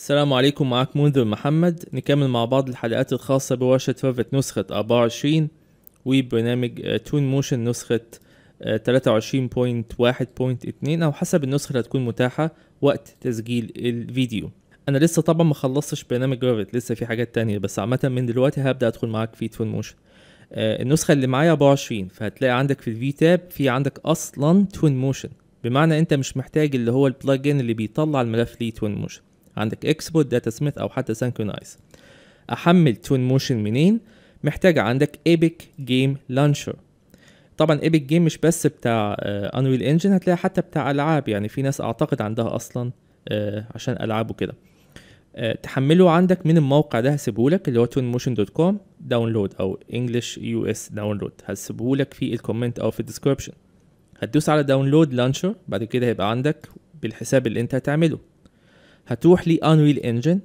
السلام عليكم معاك منذر محمد نكمل مع بعض الحلقات الخاصة بورشة فافت نسخة 24 وبرنامج آه، تون موشن نسخة 23.1.2 آه، أو حسب النسخة اللي هتكون متاحة وقت تسجيل الفيديو أنا لسه طبعا ما خلصتش برنامج جرافيت لسه في حاجات تانية بس عامة من دلوقتي هبدأ أدخل معاك في تون موشن آه، النسخة اللي معايا 24 فهتلاقي عندك في الفي تاب في عندك أصلا تون موشن بمعنى أنت مش محتاج اللي هو البلجن اللي بيطلع الملف لتون موشن عندك اكسبورت داتا سميث او حتى سانكرونايز احمل تون موشن منين محتاج عندك ايبك جيم لانشر طبعا ايبك جيم مش بس بتاع انويل آه انجن هتلاقي حتى بتاع العاب يعني في ناس اعتقد عندها اصلا آه عشان العاب وكده آه تحمله عندك من الموقع ده هسيبهولك اللي هو تون دوت كوم داونلود او انجلش يو اس داونلود هسيبهولك في الكومنت او في الديسكربشن هتدوس على داونلود لانشر بعد كده هيبقى عندك بالحساب اللي انت هتعمله هتروح لي انريل انجن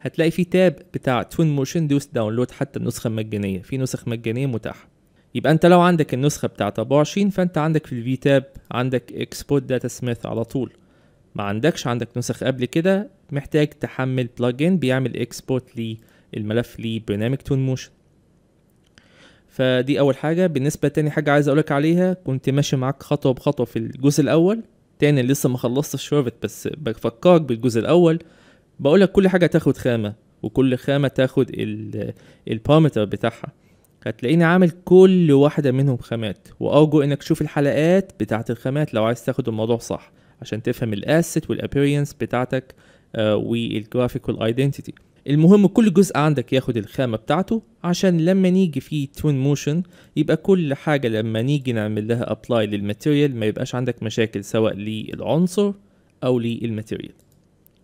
هتلاقي في تاب بتاع توين موشن دوس داونلود حتى النسخة المجانية في نسخ مجانية متاحة يبقى انت لو عندك النسخة بتاعة 24 فانت عندك في الفي تاب عندك اكسبورت داتا سميث على طول ما عندكش عندك نسخ قبل كده محتاج تحمل بلجن بيعمل اكسبورت للملف لبرنامج تون موشن فدي اول حاجه بالنسبه تاني حاجه عايز اقولك عليها كنت ماشي معاك خطوه بخطوه في الجزء الاول تاني لسه ما خلصتش شربت بس بفكرك بالجزء الاول بقول لك كل حاجه تاخد خامه وكل خامه تاخد البارامتر بتاعها هتلاقيني عامل كل واحده منهم خامات وارجو انك تشوف الحلقات بتاعه الخامات لو عايز تاخد الموضوع صح عشان تفهم الاسيت والابيرينس بتاعتك والجرافيك آه، والايدنتيتي المهم كل جزء عندك ياخد الخامة بتاعته عشان لما نيجي في تون موشن يبقى كل حاجة لما نيجي نعمل لها ابلاي للماتيريال ما يبقاش عندك مشاكل سواء للعنصر او للماتيريال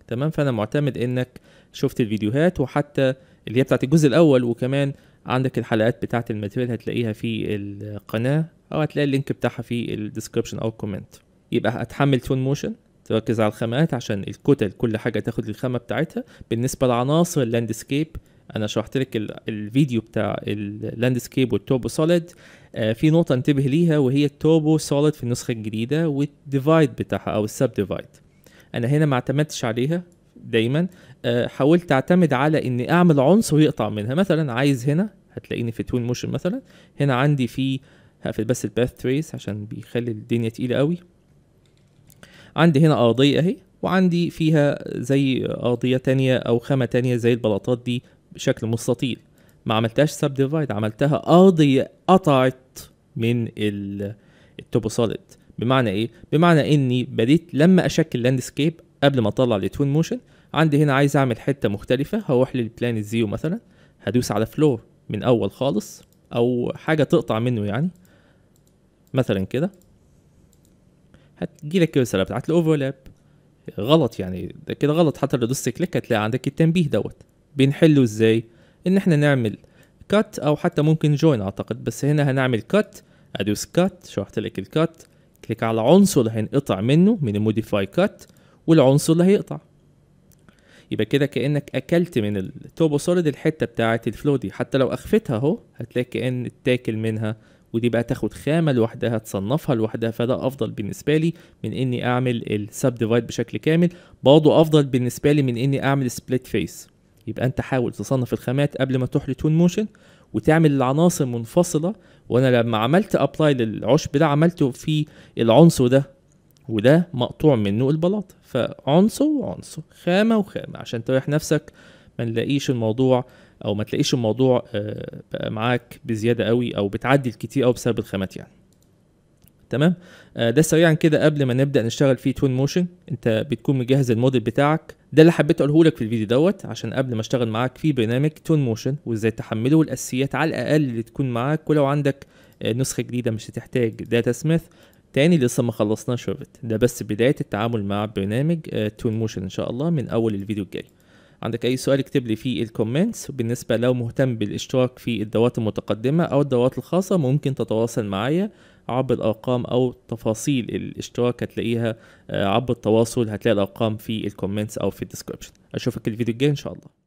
تمام فانا معتمد انك شفت الفيديوهات وحتى اللي هي بتاعت الجزء الاول وكمان عندك الحلقات بتاعت الماتيريال هتلاقيها في القناة او هتلاقي اللينك بتاعها في الديسكربشن او الكومنت يبقى هتحمل تون موشن تركز على الخامات عشان الكتل كل حاجه تاخد الخامه بتاعتها بالنسبه لعناصر اللاندسكيب انا شرحت لك الفيديو بتاع اللاندسكيب والتوربو سوليد آه في نقطه انتبه ليها وهي التوربو سوليد في النسخه الجديده والديفايد بتاعها او السب ديفايد انا هنا ما اعتمدتش عليها دايما آه حاولت اعتمد على اني اعمل عنصر يقطع منها مثلا عايز هنا هتلاقيني في تون موشن مثلا هنا عندي في هقفل بس الباث تريس عشان بيخلي الدنيا تقيله قوي عندي هنا ارضيه اهي وعندي فيها زي ارضيه تانية او خامه تانية زي البلاطات دي بشكل مستطيل ما عملتهاش سب ديفايد عملتها ارضيه قطعت من التوبو سوليد بمعنى ايه بمعنى اني بديت لما اشكل لاندسكيب قبل ما اطلع لتون موشن عندي هنا عايز اعمل حته مختلفه هروح للبلان الزيرو مثلا هدوس على فلور من اول خالص او حاجه تقطع منه يعني مثلا كده هتجي لك كيرسر بتاعت الاوفرلاب غلط يعني ده كده غلط حتى لو دوست كليك هتلاقي عندك التنبيه دوت بنحله ازاي ان احنا نعمل كات او حتى ممكن جوين اعتقد بس هنا هنعمل كات ادوس كات شرحت لك الكات كليك على عنصر اللي هينقطع منه من الموديفاي كات والعنصر اللي هيقطع يبقى كده كانك اكلت من التوبو سوليد الحته بتاعه الفلو دي حتى لو اخفتها اهو هتلاقي كان تاكل منها ودي بقى تاخد خامه لوحدها تصنفها لوحدها فده افضل بالنسبه لي من اني اعمل السب ديفايد بشكل كامل برضه افضل بالنسبه لي من اني اعمل سبليت فيس يبقى انت حاول تصنف الخامات قبل ما تروح لتون موشن وتعمل العناصر منفصله وانا لما عملت ابلاي للعشب ده عملته في العنصر ده وده مقطوع منه البلاط فعنصر وعنصر خامه وخامه عشان تريح نفسك ما نلاقيش الموضوع او ما تلاقيش الموضوع آه، بقى معاك بزياده قوي او بتعدي الكتير قوي بسبب الخامات يعني تمام آه، ده سريعا كده قبل ما نبدا نشتغل في تون موشن انت بتكون مجهز الموديل بتاعك ده اللي حبيت اقوله لك في الفيديو دوت عشان قبل ما اشتغل معاك في برنامج تون موشن وازاي تحمله والاساسيات على الاقل اللي تكون معاك ولو عندك آه، نسخه جديده مش هتحتاج داتا سميث تاني لسه ما خلصناش ريفت ده بس بدايه التعامل مع برنامج تون موشن ان شاء الله من اول الفيديو الجاي عندك اي سؤال اكتب لي في الكومنتس بالنسبه لو مهتم بالاشتراك في الدورات المتقدمه او الدورات الخاصه ممكن تتواصل معايا عبر الارقام او تفاصيل الاشتراك هتلاقيها آه، عبر التواصل هتلاقي الارقام في الكومنتس او في الديسكربشن اشوفك الفيديو الجاي ان شاء الله